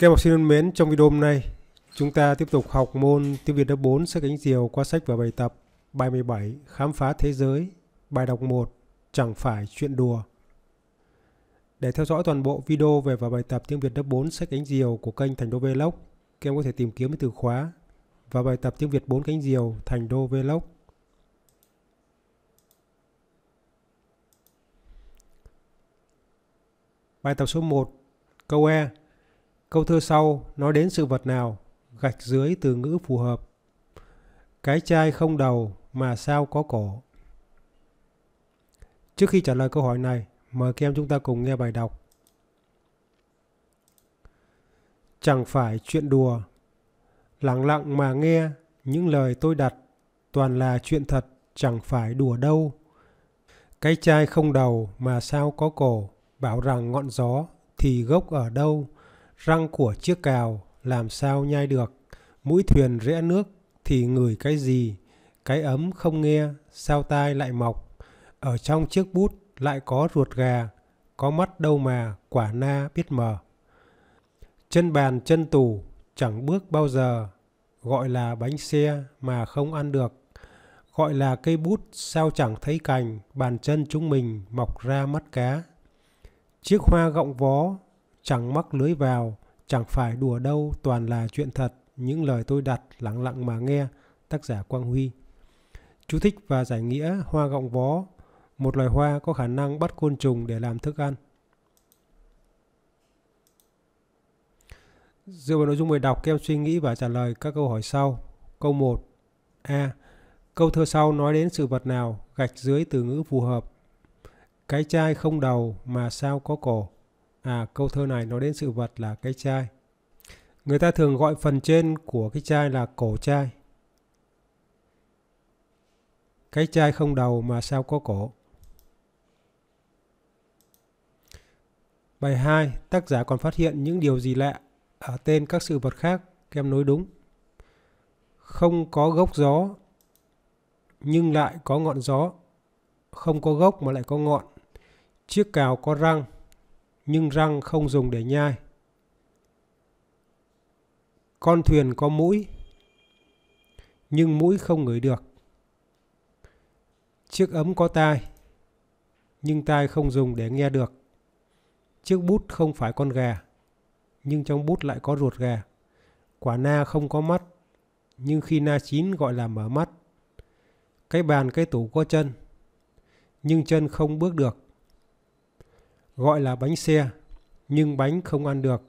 Các em học sinh thân mến, trong video hôm nay, chúng ta tiếp tục học môn tiếng Việt lớp 4 sách cánh diều qua sách và bài tập bài 17 Khám phá thế giới, bài đọc 1 Chẳng phải chuyện đùa. Để theo dõi toàn bộ video về và bài tập tiếng Việt lớp 4 sách cánh diều của kênh Thành Đô Vlog, các em có thể tìm kiếm từ khóa và bài tập tiếng Việt 4 cánh diều Thành Đô Vlog. Bài tập số 1, câu E Câu thơ sau nói đến sự vật nào, gạch dưới từ ngữ phù hợp. Cái chai không đầu mà sao có cổ. Trước khi trả lời câu hỏi này, mời các em chúng ta cùng nghe bài đọc. Chẳng phải chuyện đùa, lặng lặng mà nghe những lời tôi đặt toàn là chuyện thật, chẳng phải đùa đâu. Cái chai không đầu mà sao có cổ, bảo rằng ngọn gió thì gốc ở đâu, Răng của chiếc cào làm sao nhai được, mũi thuyền rẽ nước thì ngửi cái gì, cái ấm không nghe, sao tai lại mọc. Ở trong chiếc bút lại có ruột gà, có mắt đâu mà quả na biết mờ. Chân bàn chân tủ chẳng bước bao giờ, gọi là bánh xe mà không ăn được. Gọi là cây bút sao chẳng thấy cành, bàn chân chúng mình mọc ra mắt cá. Chiếc hoa gọng vó chẳng mắc lưới vào, chẳng phải đùa đâu, toàn là chuyện thật, những lời tôi đặt lặng lặng mà nghe, tác giả Quang Huy. Chú thích và giải nghĩa hoa gọng vó, một loài hoa có khả năng bắt côn trùng để làm thức ăn. Dựa vào nội dung bài đọc, các em suy nghĩ và trả lời các câu hỏi sau. Câu 1. A. Câu thơ sau nói đến sự vật nào, gạch dưới từ ngữ phù hợp. Cái chai không đầu mà sao có cổ à câu thơ này nói đến sự vật là cái chai người ta thường gọi phần trên của cái chai là cổ chai cái chai không đầu mà sao có cổ Bài 2, tác giả còn phát hiện những điều gì lạ ở tên các sự vật khác, các nối đúng. Không có gốc gió nhưng lại có ngọn gió. Không có gốc mà lại có ngọn. Chiếc cào có răng nhưng răng không dùng để nhai. Con thuyền có mũi, nhưng mũi không ngửi được. Chiếc ấm có tai, nhưng tai không dùng để nghe được. Chiếc bút không phải con gà, nhưng trong bút lại có ruột gà. Quả na không có mắt, nhưng khi na chín gọi là mở mắt. Cái bàn cái tủ có chân, nhưng chân không bước được gọi là bánh xe nhưng bánh không ăn được.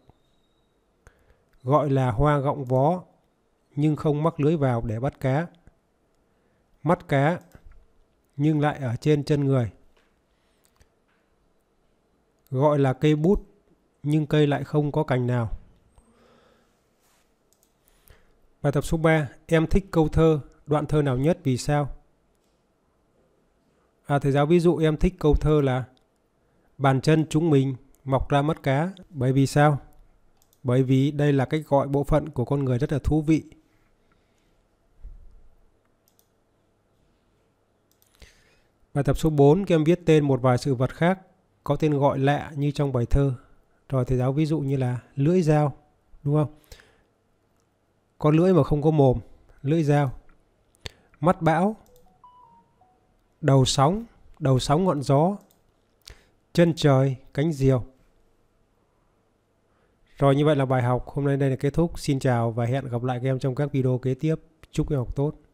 Gọi là hoa gọng vó nhưng không mắc lưới vào để bắt cá. Mắt cá nhưng lại ở trên chân người. Gọi là cây bút nhưng cây lại không có cành nào. Bài tập số 3, em thích câu thơ, đoạn thơ nào nhất vì sao? À thầy giáo ví dụ em thích câu thơ là bàn chân chúng mình mọc ra mắt cá. Bởi vì sao? Bởi vì đây là cách gọi bộ phận của con người rất là thú vị. Bài tập số 4 các em viết tên một vài sự vật khác có tên gọi lạ như trong bài thơ. Rồi thầy giáo ví dụ như là lưỡi dao, đúng không? con lưỡi mà không có mồm, lưỡi dao. Mắt bão, đầu sóng, đầu sóng ngọn gió, chân trời cánh diều rồi như vậy là bài học hôm nay đây là kết thúc xin chào và hẹn gặp lại các em trong các video kế tiếp chúc em học tốt